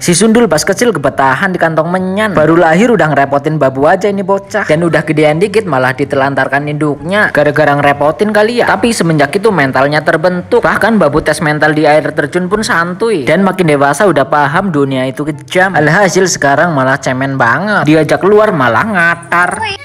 Si Sundul pas kecil kebetahan di kantong menyan. Baru lahir udah ngerepotin babu aja ini bocah. Dan udah gedean dikit malah ditelantarkan induknya. Gara-gara ngerepotin kali ya. Tapi semenjak itu mentalnya terbentuk. Bahkan babu tes mental di air terjun pun santuy. Dan makin dewasa udah paham dunia itu kejam. Alhasil sekarang malah cemen banget. Diajak keluar malah ngatar.